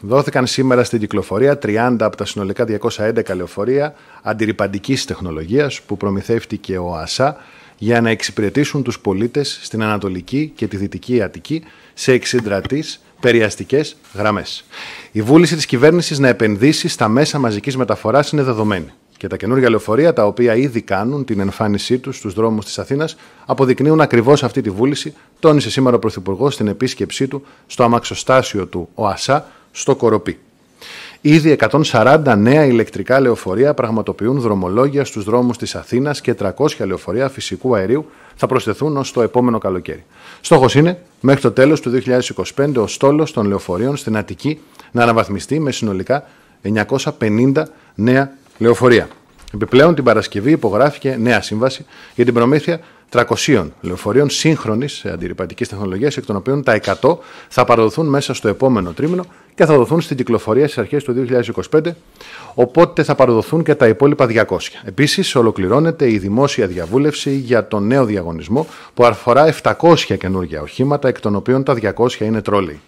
Δόθηκαν σήμερα στην κυκλοφορία 30 από τα συνολικά 211 λεωφορεία αντιρρυπαντικής τεχνολογίας που προμηθεύτηκε ο ΑΣΑ για να εξυπηρετήσουν τους πολίτες στην Ανατολική και τη Δυτική Αττική σε εξυντρατείς περιαστικές γραμμές. Η βούληση της κυβέρνησης να επενδύσει στα μέσα μαζικής μεταφοράς είναι δεδομένη και τα καινούργια λεωφορεία τα οποία ήδη κάνουν την εμφάνισή τους στους δρόμους της Αθήνας αποδεικνύουν ακριβώς αυτή τη βούληση, τόνισε σήμερα ο Πρωθυπουργός στην επίσκεψή του στο αμαξοστάσιο του ΟΑΣΑ στο Κοροπή. Ήδη 140 νέα ηλεκτρικά λεωφορεία πραγματοποιούν δρομολόγια στους δρόμους της Αθήνας και 300 λεωφορεία φυσικού αερίου θα προσθεθούν ως το επόμενο καλοκαίρι. Στόχος είναι μέχρι το τέλος του 2025 ο στόλος των λεωφορείων στην Αττική να αναβαθμιστεί με συνολικά 950 νέα λεωφορεία. Επιπλέον την Παρασκευή υπογράφηκε νέα σύμβαση για την προμήθεια 300 λεωφορείων σύγχρονης αντιρρηπατική τεχνολογίας, εκ των οποίων τα 100 θα παραδοθούν μέσα στο επόμενο τρίμηνο και θα δοθούν στην κυκλοφορία στις αρχές του 2025, οπότε θα παροδοθούν και τα υπόλοιπα 200. Επίσης, ολοκληρώνεται η δημόσια διαβούλευση για τον νέο διαγωνισμό που αφορά 700 καινούργια οχήματα, εκ των οποίων τα 200 είναι τρόλοι.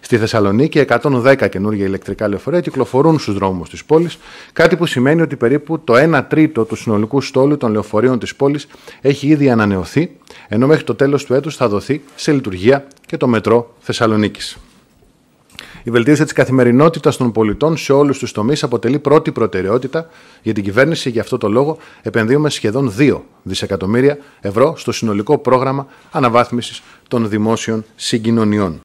Στη Θεσσαλονίκη, 110 καινούργια ηλεκτρικά λεωφορεία κυκλοφορούν στους δρόμους της πόλης, κάτι που σημαίνει ότι περίπου το 1 τρίτο του συνολικού στόλου των λεωφορείων της πόλης έχει ήδη ανανεωθεί, ενώ μέχρι το τέλος του έτους θα δοθεί σε λειτουργία και το μετρό Θεσσαλονίκης. Η βελτίωση της καθημερινότητας των πολιτών σε όλους τους τομείς αποτελεί πρώτη προτεραιότητα για την κυβέρνηση. Γι' αυτό το λόγο επενδύουμε σχεδόν 2 δισεκατομμύρια ευρώ στο συνολικό πρόγραμμα αναβάθμισης των δημόσιων συγκοινωνιών.